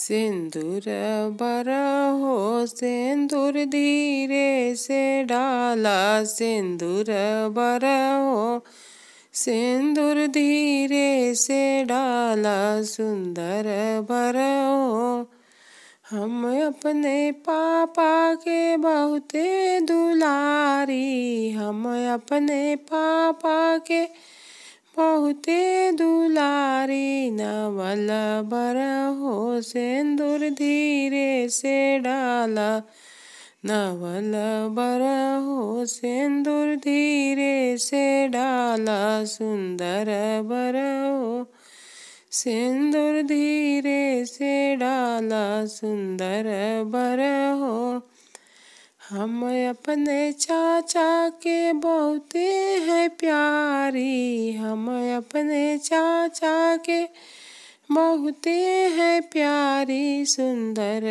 सिंदूर बर हो सिंदूर धीरे से डाला सिंदूर बर हो सिंदूर धीरे से डाला सुंदर बर हो हम अपने पापा के बहुते दुलारी हम अपने पापा के बहुते दुलारी नवल बर हो सिंदूर धीरे से डाला नवल हो सिंदूर धीरे से डाला सुंदर बर हो सिंदूर धीरे से डाला सुंदर बर हो हम अपने चाचा के बहुत हैं प्यारी हम अपने चाचा के बहुत हैं प्यारी सुंदर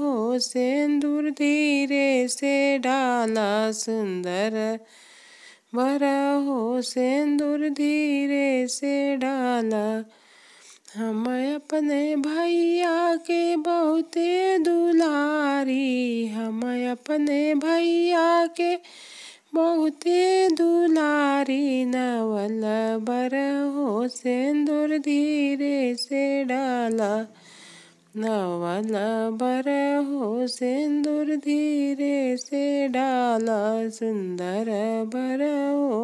हो सिंदूर धीरे से डाला सुंदर हो सिंदूर धीरे से डाला हम अपने भैया के बहुते दुलारी हम अपने भैया के बहुते दुलारी नवल बर हो सिंदूर धीरे से डाला नवल बर हो सिंदूर धीरे से डाला सुंदर बर हो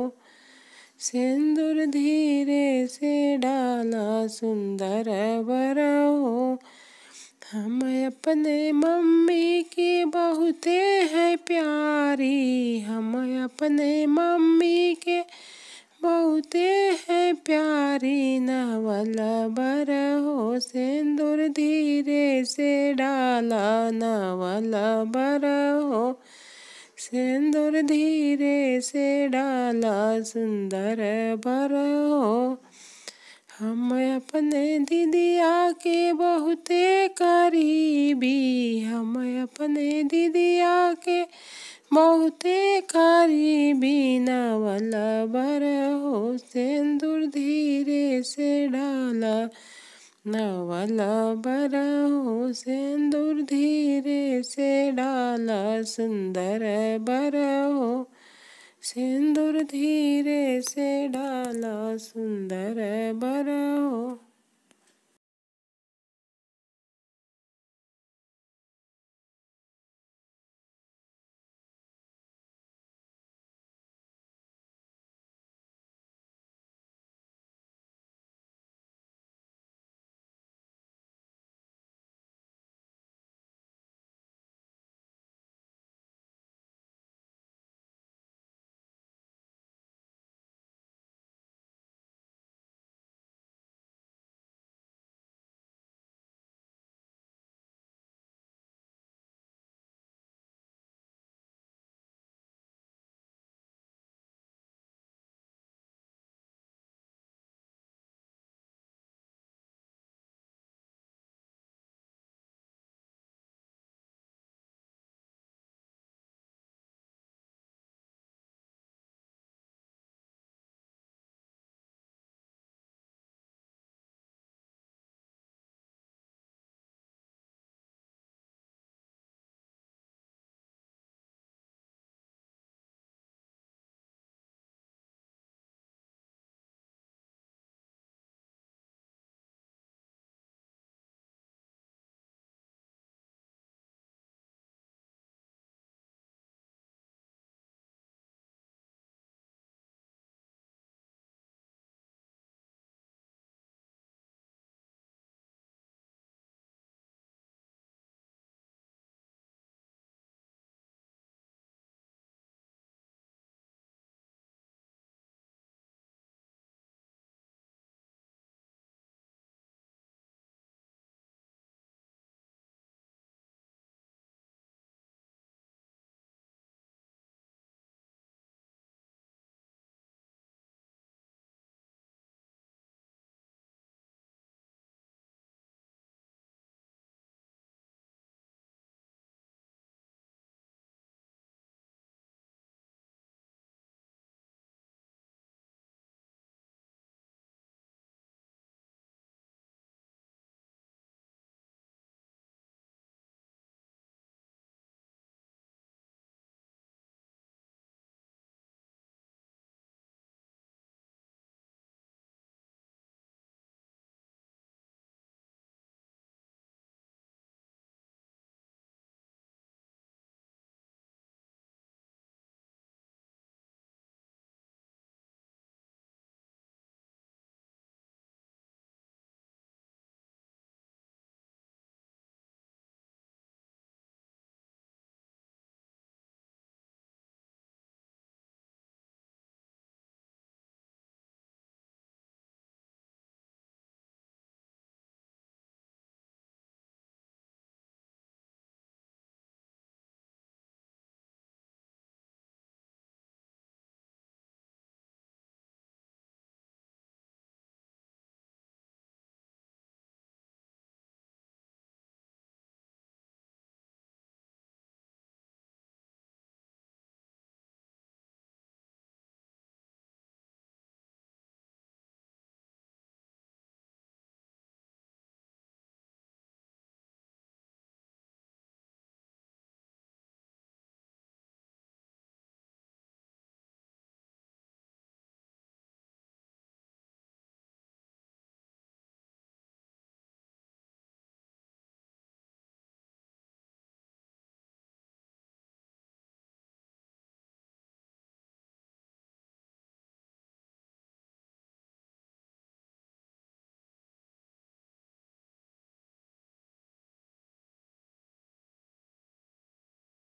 सिंदूर धीरे से डाला घना सुंदर हो हम अपने मम्मी की बहुते हैं प्यारी हम अपने मम्मी के बहुते हैं प्यारी नवल हो सिंदूर धीरे से डाला नवल हो सिंदूर धीरे से डाला सुंदर बर हो हम अपने दीदिया के बहुते करीबी हम अपने दीदिया के बहुते करीबी नवल बर हो सिंदूर धीरे से डाला नवल बर हो सिंदूर धीरे से डाला सुंदर बर हो सिंदूर धीरे से डाला सुंदर हो